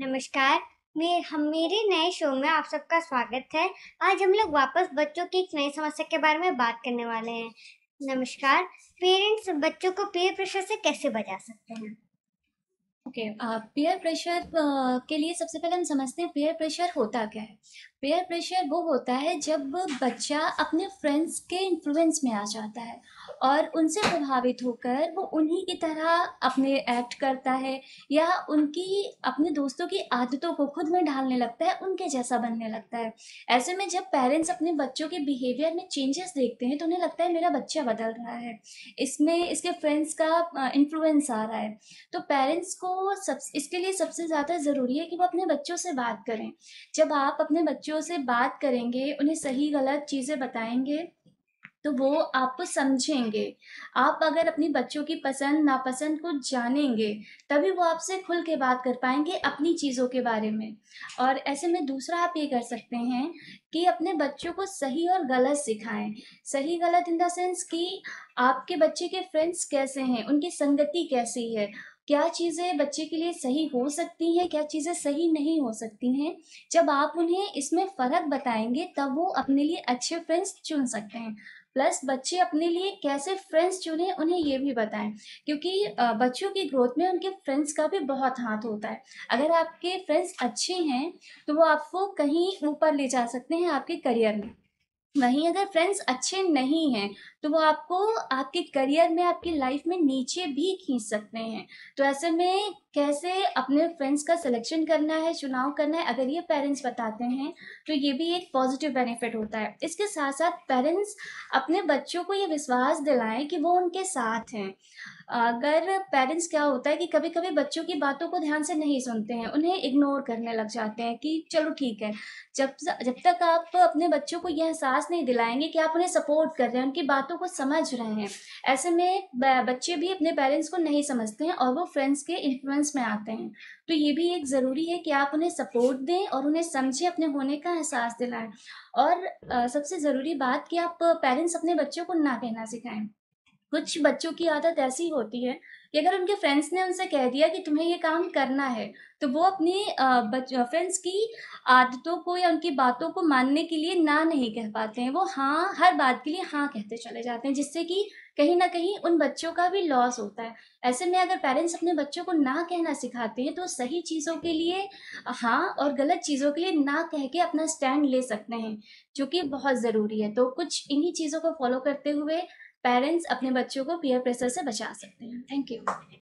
नमस्कार मेरे हम मेरे नए शो में आप सबका स्वागत है आज हम लोग वापस बच्चों की एक नई समस्या के बारे में बात करने वाले हैं नमस्कार पेरेंट्स बच्चों को पेयर प्रेशर से कैसे बचा सकते हैं ओके पेयर प्रेशर के लिए सबसे पहले हम समझते हैं पेयर प्रेशर होता क्या है पेयर प्रेशर वो होता है जब बच्चा अपने फ्रेंड्स के इन्फ्लुएंस में आ जाता है और उनसे प्रभावित होकर वो उन्हीं की तरह अपने एक्ट करता है या उनकी अपने दोस्तों की आदतों को खुद में ढालने लगता है उनके जैसा बनने लगता है ऐसे में जब पेरेंट्स अपने बच्चों के बिहेवियर में चेंजेस देखते हैं तो उन्हें लगता है मेरा बच्चा बदल रहा है इसमें इसके फ्रेंड्स का इन्फ्लुएंस आ रहा है तो पेरेंट्स को सब इसके लिए सबसे ज़्यादा ज़रूरी है कि वो अपने बच्चों से बात करें जब आप अपने बच्चों बच्चों से बात करेंगे उन्हें सही गलत चीज़ें बताएंगे तो वो आपको समझेंगे आप अगर अपने बच्चों की पसंद नापसंद को जानेंगे तभी वो आपसे खुल के बात कर पाएंगे अपनी चीज़ों के बारे में और ऐसे में दूसरा आप ये कर सकते हैं कि अपने बच्चों को सही और गलत सिखाएं सही गलत इन द सेंस कि आपके बच्चे के फ्रेंड्स कैसे हैं उनकी संगति कैसी है क्या चीज़ें बच्चे के लिए सही हो सकती हैं क्या चीज़ें सही नहीं हो सकती हैं जब आप उन्हें इसमें फ़र्क बताएंगे तब वो अपने लिए अच्छे फ्रेंड्स चुन सकते हैं प्लस बच्चे अपने लिए कैसे फ्रेंड्स चुने उन्हें ये भी बताएं क्योंकि बच्चों की ग्रोथ में उनके फ्रेंड्स का भी बहुत हाथ होता है अगर आपके फ्रेंड्स अच्छे हैं तो वो आपको कहीं ऊपर ले जा सकते हैं आपके करियर में वहीं अगर फ्रेंड्स अच्छे नहीं हैं तो वो आपको आपके करियर में आपकी लाइफ में नीचे भी खींच सकते हैं तो ऐसे में कैसे अपने फ्रेंड्स का सिलेक्शन करना है चुनाव करना है अगर ये पेरेंट्स बताते हैं तो ये भी एक पॉजिटिव बेनिफिट होता है इसके साथ साथ पेरेंट्स अपने बच्चों को ये विश्वास दिलाएं कि वो उनके साथ हैं अगर पेरेंट्स क्या होता है कि कभी कभी बच्चों की बातों को ध्यान से नहीं सुनते हैं उन्हें इग्नोर करने लग जाते हैं कि चलो ठीक है जब जब तक आप अपने बच्चों को यह एहसास नहीं दिलाएंगे कि आप उन्हें सपोर्ट कर रहे हैं उनकी बातों को समझ रहे हैं ऐसे में बच्चे भी अपने पेरेंट्स को नहीं समझते हैं और वो फ्रेंड्स के इन्फ्लुएंस में आते हैं हैं तो ये भी एक ज़रूरी है कि आप उन्हें सपोर्ट दें और उन्हें समझें अपने होने का एहसास दिलाएं और आ, सबसे ज़रूरी बात कि आप पेरेंट्स अपने बच्चों को ना कहना सिखाएं कुछ बच्चों की आदत ऐसी होती है कि अगर उनके फ्रेंड्स ने उनसे कह दिया कि तुम्हें ये काम करना है तो वो अपने फ्रेंड्स की आदतों को या उनकी बातों को मानने के लिए ना नहीं कह पाते हैं वो हाँ हर बात के लिए हाँ कहते चले जाते हैं जिससे कि कहीं ना कहीं उन बच्चों का भी लॉस होता है ऐसे में अगर पेरेंट्स अपने बच्चों को ना कहना सिखाते हैं तो सही चीज़ों के लिए हाँ और गलत चीज़ों के लिए ना कह के अपना स्टैंड ले सकते हैं जो कि बहुत ज़रूरी है तो कुछ इन्हीं चीज़ों को फॉलो करते हुए पेरेंट्स अपने बच्चों को पीयर प्रेशर से बचा सकते हैं थैंक यू